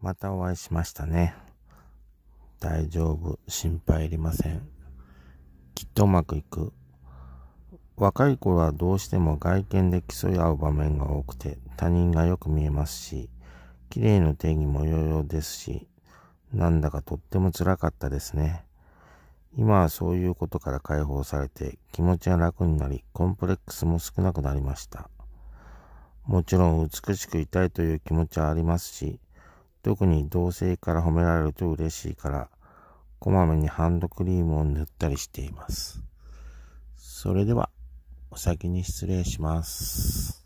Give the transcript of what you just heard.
またお会いしましたね。大丈夫、心配いりません。きっとうまくいく。若い頃はどうしても外見で競い合う場面が多くて他人がよく見えますし、綺麗の定義も余々ですし、なんだかとっても辛かったですね。今はそういうことから解放されて気持ちが楽になり、コンプレックスも少なくなりました。もちろん美しくいたいという気持ちはありますし、特に同性から褒められると嬉しいから、こまめにハンドクリームを塗ったりしています。それでは、お先に失礼します。